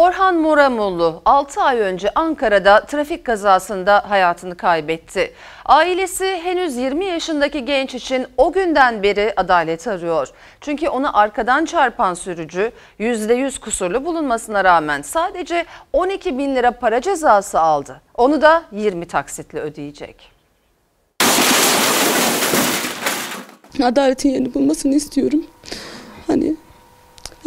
Orhan Moramullu 6 ay önce Ankara'da trafik kazasında hayatını kaybetti. Ailesi henüz 20 yaşındaki genç için o günden beri adalet arıyor. Çünkü onu arkadan çarpan sürücü %100 kusurlu bulunmasına rağmen sadece 12 bin lira para cezası aldı. Onu da 20 taksitle ödeyecek. Adaletin yerini bulmasını istiyorum. Hani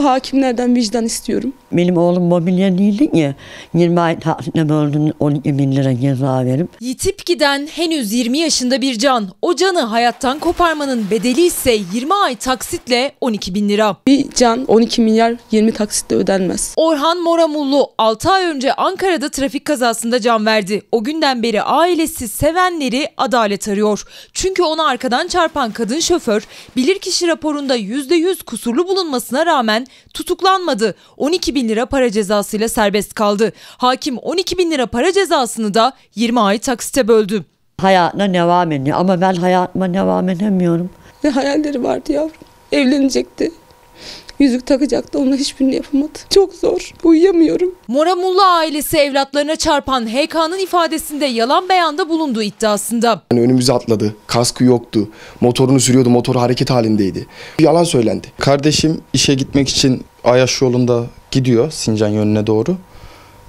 hakimlerden vicdan istiyorum. Benim oğlum mobilya değildi ya 20 ay tatilim öldün 12 bin lira ceza verip. Yitip giden henüz 20 yaşında bir can. O canı hayattan koparmanın bedeli ise 20 ay taksitle 12 bin lira. Bir can 12 milyar 20 taksitle ödenmez. Orhan Moramullu 6 ay önce Ankara'da trafik kazasında can verdi. O günden beri ailesi sevenleri adalet arıyor. Çünkü ona arkadan çarpan kadın şoför bilirkişi raporunda %100 kusurlu bulunmasına rağmen tutuklanmadı. 12 bin lira para cezasıyla serbest kaldı. Hakim 12 bin lira para cezasını da 20 ay taksite böldü. Hayatına devam ediyor ama ben hayatıma devam edemiyorum. Ne hayalleri vardı yavrum. Evlenecekti. Yüzük takacaktı ona hiçbirini yapamadı. Çok zor. Uyuyamıyorum. Moramulla ailesi evlatlarına çarpan HK'nın ifadesinde yalan beyanda bulunduğu iddiasında. Yani önümüze atladı. Kaskı yoktu. Motorunu sürüyordu. Motor hareket halindeydi. Yalan söylendi. Kardeşim işe gitmek için Ayaş yolunda gidiyor Sincan yönüne doğru.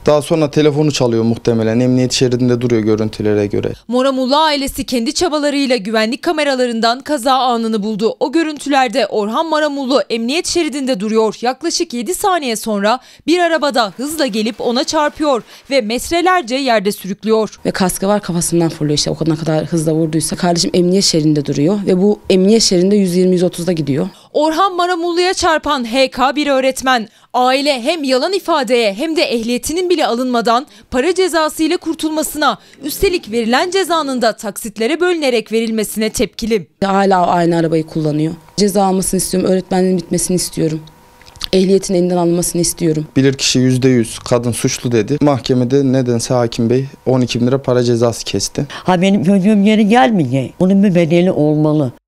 Daha sonra telefonu çalıyor muhtemelen. Emniyet şeridinde duruyor görüntülere göre. Moramullah ailesi kendi çabalarıyla güvenlik kameralarından kaza anını buldu. O görüntülerde Orhan Maramullu emniyet şeridinde duruyor. Yaklaşık 7 saniye sonra bir arabada hızla gelip ona çarpıyor ve metrelerce yerde sürüklüyor. Ve kaskı var kafasından fırlıyor işte o kadar kadar hızla vurduysa. Kardeşim emniyet şeridinde duruyor ve bu emniyet şeridinde 120-130'da gidiyor. Orhan Maramullu'ya çarpan HK bir öğretmen. Aile hem yalan ifadeye hem de ehliyetinin bile alınmadan para cezası ile kurtulmasına, üstelik verilen cezanın da taksitlere bölünerek verilmesine tepkili. Hala aynı arabayı kullanıyor. Ceza almasını istiyorum, öğretmenliğin bitmesini istiyorum ehliyetin elinden alınmasını istiyorum. Bilir Bilirkişi %100 kadın suçlu dedi. Mahkemede nedense hakim bey 12 bin lira para cezası kesti. Ha benim çocuğum yeri gelmiyor. Bunun bir bedeli olmalı.